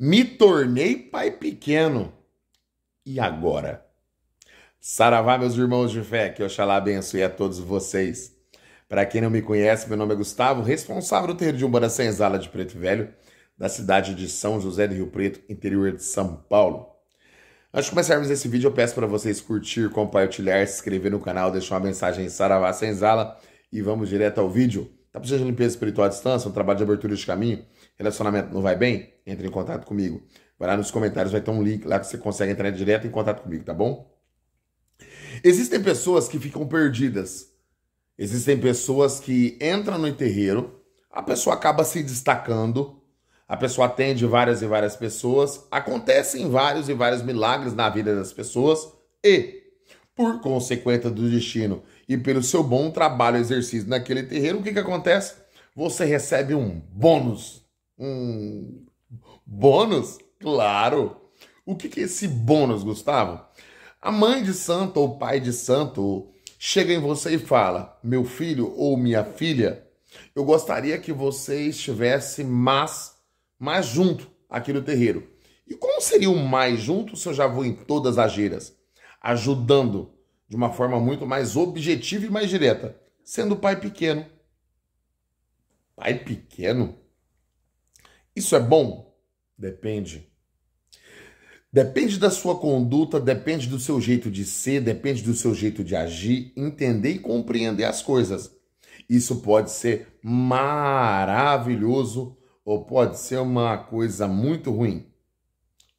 Me tornei pai pequeno. E agora? Saravá, meus irmãos de fé, que Oxalá abençoe a todos vocês. Para quem não me conhece, meu nome é Gustavo, responsável do terreiro de Umbanda Senzala de Preto Velho, da cidade de São José do Rio Preto, interior de São Paulo. Antes de começarmos esse vídeo, eu peço para vocês curtir, compartilhar, se inscrever no canal, deixar uma mensagem em Saravá Senzala e vamos direto ao vídeo. Tá precisando de limpeza espiritual à distância, um trabalho de abertura de caminho, relacionamento não vai bem? Entre em contato comigo. Vai lá nos comentários, vai ter um link lá que você consegue entrar direto em contato comigo, tá bom? Existem pessoas que ficam perdidas. Existem pessoas que entram no terreiro, a pessoa acaba se destacando, a pessoa atende várias e várias pessoas, acontecem vários e vários milagres na vida das pessoas e, por consequência do destino e pelo seu bom trabalho exercido naquele terreiro, o que, que acontece? Você recebe um bônus. Um bônus? Claro! O que, que é esse bônus, Gustavo? A mãe de santo ou o pai de santo chega em você e fala: Meu filho ou minha filha, eu gostaria que você estivesse mais, mais junto aqui no terreiro. E como seria o mais junto se eu já vou em todas as giras? Ajudando, de uma forma muito mais objetiva e mais direta, sendo pai pequeno. Pai pequeno? Isso é bom? Depende. Depende da sua conduta, depende do seu jeito de ser, depende do seu jeito de agir, entender e compreender as coisas. Isso pode ser maravilhoso ou pode ser uma coisa muito ruim.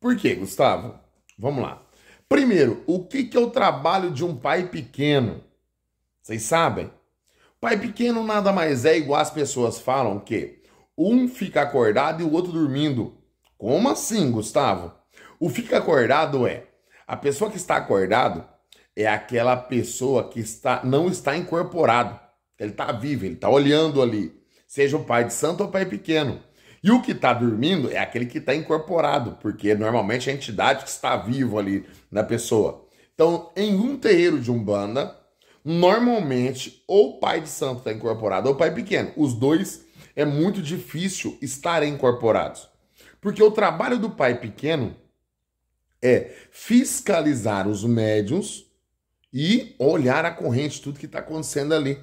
Por quê, Gustavo? Vamos lá. Primeiro, o que, é o trabalho de um pai pequeno? Vocês sabem? Pai pequeno nada mais é igual as pessoas falam que um fica acordado e o outro dormindo. Como assim, Gustavo? O fica acordado é a pessoa que está acordado é aquela pessoa que está não está incorporado. Ele está vivo, ele está olhando ali. Seja o pai de santo ou pai pequeno. E o que está dormindo é aquele que está incorporado, porque normalmente é a entidade que está vivo ali na pessoa. Então, em um terreiro de umbanda, normalmente ou pai de santo está incorporado ou pai pequeno. Os dois é muito difícil estarem incorporados. Porque o trabalho do pai pequeno é fiscalizar os médiums e olhar a corrente, tudo que está acontecendo ali.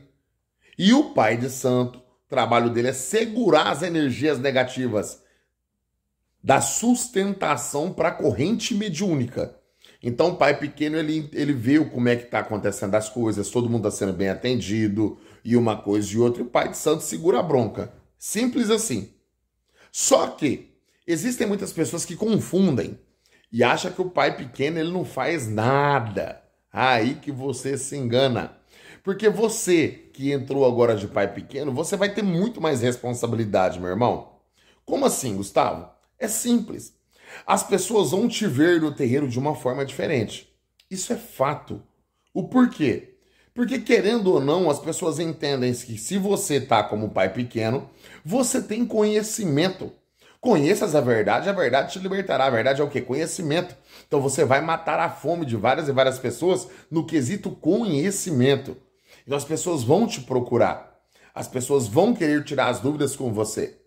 E o pai de santo trabalho dele é segurar as energias negativas da sustentação para a corrente mediúnica. Então, o pai pequeno, ele, ele viu como é que está acontecendo as coisas, todo mundo está sendo bem atendido, e uma coisa e outra, e o pai de santo segura a bronca. Simples assim. Só que existem muitas pessoas que confundem e acham que o pai pequeno ele não faz nada. Aí que você se engana. Porque você que entrou agora de pai pequeno, você vai ter muito mais responsabilidade, meu irmão. Como assim, Gustavo? É simples. As pessoas vão te ver no terreiro de uma forma diferente. Isso é fato. O porquê? Porque, querendo ou não, as pessoas entendem que se você tá como pai pequeno, você tem conhecimento. Conheças a verdade, a verdade te libertará. A verdade é o que? Conhecimento. Então você vai matar a fome de várias e várias pessoas no quesito conhecimento. Então as pessoas vão te procurar, as pessoas vão querer tirar as dúvidas com você,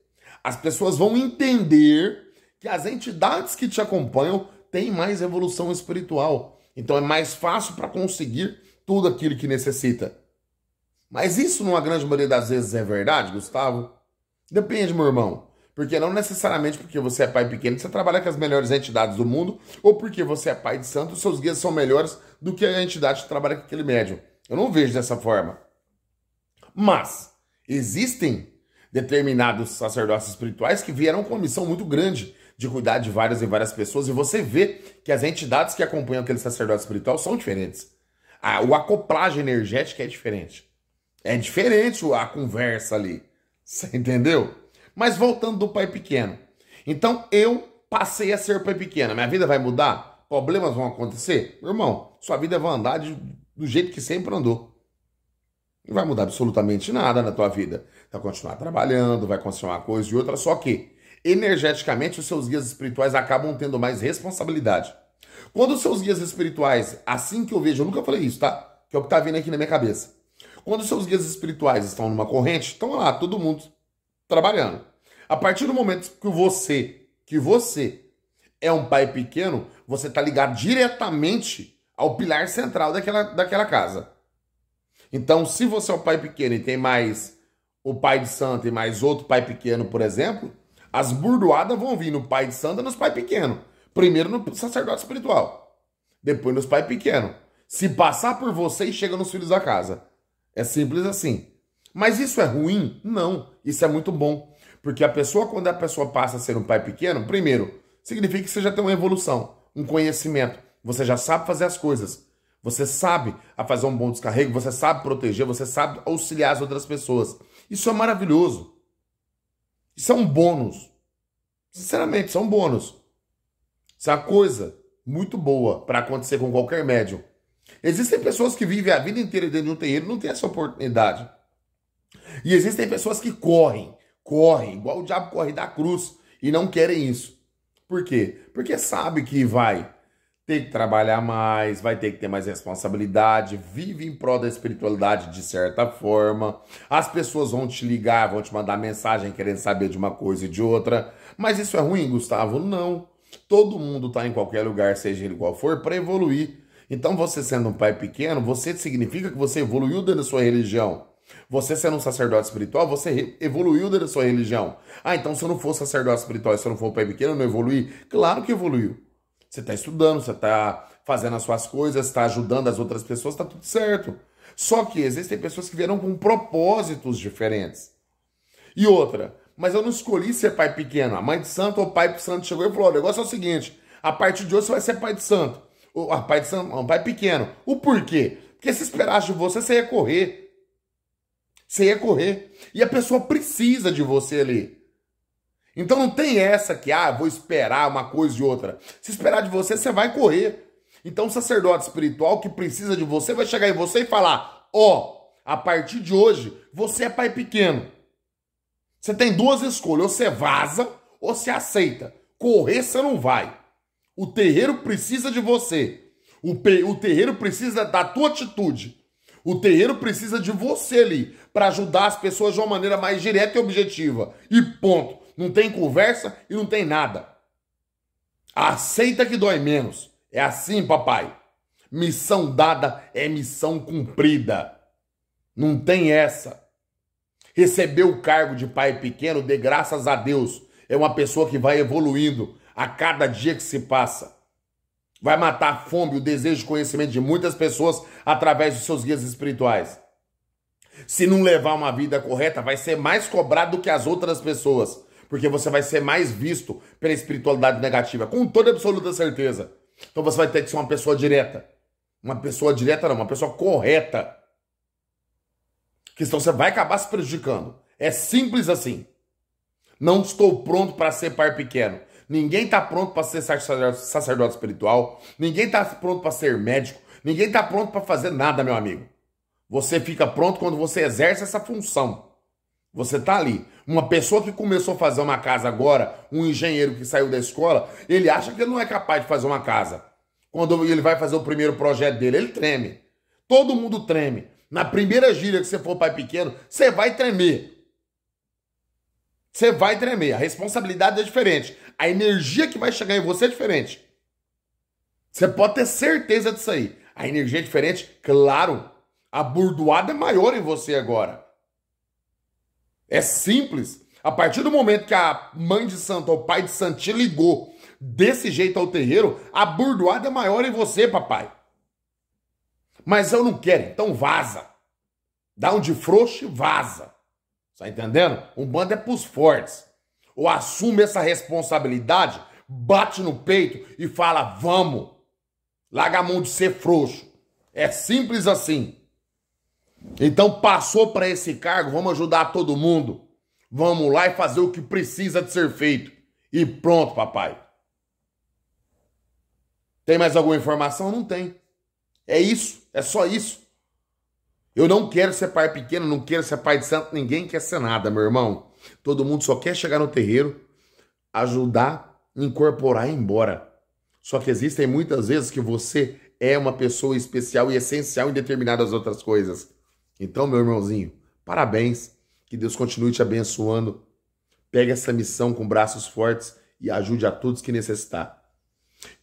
as pessoas vão entender que as entidades que te acompanham têm mais evolução espiritual. Então é mais fácil para conseguir tudo aquilo que necessita. Mas isso, numa grande maioria das vezes, é verdade, Gustavo? Depende, meu irmão. Porque não necessariamente porque você é pai pequeno, você trabalha com as melhores entidades do mundo, ou porque você é pai de santo, seus guias são melhores do que a entidade que trabalha com aquele médium. Eu não vejo dessa forma. Mas existem determinados sacerdotes espirituais que vieram com uma missão muito grande de cuidar de várias e várias pessoas e você vê que as entidades que acompanham aquele sacerdote espiritual são diferentes. A, o acoplagem energética é diferente. É diferente a conversa ali. Você entendeu? Mas voltando do pai pequeno. Então eu passei a ser pai pequeno. Minha vida vai mudar? Problemas vão acontecer? Irmão, sua vida vai andar de do jeito que sempre andou. Não vai mudar absolutamente nada na tua vida. Vai continuar trabalhando, vai continuar uma coisa e outra, só que energeticamente os seus guias espirituais acabam tendo mais responsabilidade. Quando os seus guias espirituais, assim que eu vejo, eu nunca falei isso, tá? Que é o que tá vindo aqui na minha cabeça. Quando os seus guias espirituais estão numa corrente, estão lá, todo mundo trabalhando. A partir do momento que você, que você é um pai pequeno, você tá ligado diretamente ao pilar central daquela, daquela casa. Então, se você é o pai pequeno e tem mais o pai de santo e mais outro pai pequeno, por exemplo, as burdoadas vão vir no pai de santo e nos pai pequeno. Primeiro no sacerdote espiritual, depois nos pai pequeno. Se passar por você e chega nos filhos da casa. É simples assim. Mas isso é ruim? Não, isso é muito bom. Porque a pessoa, quando a pessoa passa a ser um pai pequeno, primeiro, significa que você já tem uma evolução, um conhecimento você já sabe fazer as coisas. Você sabe a fazer um bom descarrego, você sabe proteger, você sabe auxiliar as outras pessoas. Isso é maravilhoso. Isso é um bônus. Sinceramente, isso é um bônus. Isso é uma coisa muito boa para acontecer com qualquer médium. Existem pessoas que vivem a vida inteira dentro de um terreiro e não têm essa oportunidade. E existem pessoas que correm, correm, igual o diabo corre da cruz e não querem isso. Por quê? Porque sabe que vai tem que trabalhar mais, vai ter que ter mais responsabilidade, vive em prol da espiritualidade de certa forma. As pessoas vão te ligar, vão te mandar mensagem querendo saber de uma coisa e de outra. Mas isso é ruim, Gustavo? Não. Todo mundo está em qualquer lugar, seja ele qual for, para evoluir. Então, você sendo um pai pequeno, você significa que você evoluiu dentro da sua religião. Você sendo um sacerdote espiritual, você evoluiu dentro da sua religião. Ah, então se eu não for sacerdote espiritual, se eu não for pai pequeno, eu não evoluí? Claro que evoluiu. Você está estudando, você está fazendo as suas coisas, está ajudando as outras pessoas, está tudo certo. Só que existem pessoas que vieram com propósitos diferentes. E outra, mas eu não escolhi ser pai pequeno. A mãe de santo ou pai de santo chegou e falou: o negócio é o seguinte, a partir de hoje você vai ser pai de santo. Ou, a pai de santo, não, pai pequeno. O porquê? Porque se esperasse de você, você ia correr. Você ia correr. E a pessoa precisa de você ali. Então não tem essa que, ah, vou esperar uma coisa e outra. Se esperar de você, você vai correr. Então o sacerdote espiritual que precisa de você vai chegar em você e falar: ó, oh, a partir de hoje, você é pai pequeno. Você tem duas escolhas: ou você vaza ou você aceita. Correr você não vai. O terreiro precisa de você. O, o terreiro precisa da tua atitude. O terreiro precisa de você ali para ajudar as pessoas de uma maneira mais direta e objetiva. E ponto não tem conversa e não tem nada. Aceita que dói menos. É assim, papai. Missão dada é missão cumprida. Não tem essa. Recebeu o cargo de pai pequeno, de graças a Deus. É uma pessoa que vai evoluindo a cada dia que se passa. Vai matar a fome, o desejo de conhecimento de muitas pessoas através dos seus guias espirituais. Se não levar uma vida correta, vai ser mais cobrado do que as outras pessoas porque você vai ser mais visto pela espiritualidade negativa, com toda absoluta certeza. Então você vai ter que ser uma pessoa direta. Uma pessoa direta não, uma pessoa correta. Que senão você vai acabar se prejudicando. É simples assim. Não estou pronto para ser par pequeno. Ninguém está pronto para ser sacerdote espiritual. Ninguém está pronto para ser médico. Ninguém está pronto para fazer nada, meu amigo. Você fica pronto quando você exerce essa função. Você tá ali. Uma pessoa que começou a fazer uma casa agora, um engenheiro que saiu da escola, ele acha que ele não é capaz de fazer uma casa. Quando ele vai fazer o primeiro projeto dele, ele treme. Todo mundo treme. Na primeira gíria que você for pai pequeno, você vai tremer. Você vai tremer. A responsabilidade é diferente. A energia que vai chegar em você é diferente. Você pode ter certeza disso aí. A energia é diferente, claro. A burdoada é maior em você agora. É simples. A partir do momento que a mãe de santo ou o pai de santo te ligou desse jeito ao terreiro, a burdoada é maior em você, papai. Mas eu não quero, então vaza. Dá um de frouxo e vaza. Tá entendendo? Um bando é pros fortes. Ou assume essa responsabilidade, bate no peito e fala: vamos. Larga a mão de ser frouxo. É simples assim. Então passou para esse cargo, vamos ajudar todo mundo. Vamos lá e fazer o que precisa de ser feito. E pronto, papai. Tem mais alguma informação? Não tem. É isso, é só isso. Eu não quero ser pai pequeno, não quero ser pai de santo, ninguém quer ser nada, meu irmão. Todo mundo só quer chegar no terreiro, ajudar, incorporar e ir embora. Só que existem muitas vezes que você é uma pessoa especial e essencial em determinadas outras coisas. Então, meu irmãozinho, parabéns. Que Deus continue te abençoando. Pegue essa missão com braços fortes e ajude a todos que necessitar.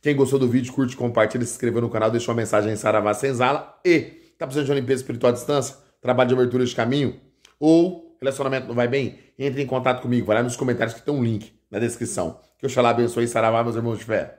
Quem gostou do vídeo, curte, compartilha, se inscreva no canal, deixa uma mensagem em Saravá Senzala e tá precisando de uma limpeza espiritual à distância, trabalho de abertura de caminho ou relacionamento não vai bem? Entre em contato comigo, vai lá nos comentários que tem um link na descrição. Que Oxalá abençoe e Saravá, meus irmãos de fé.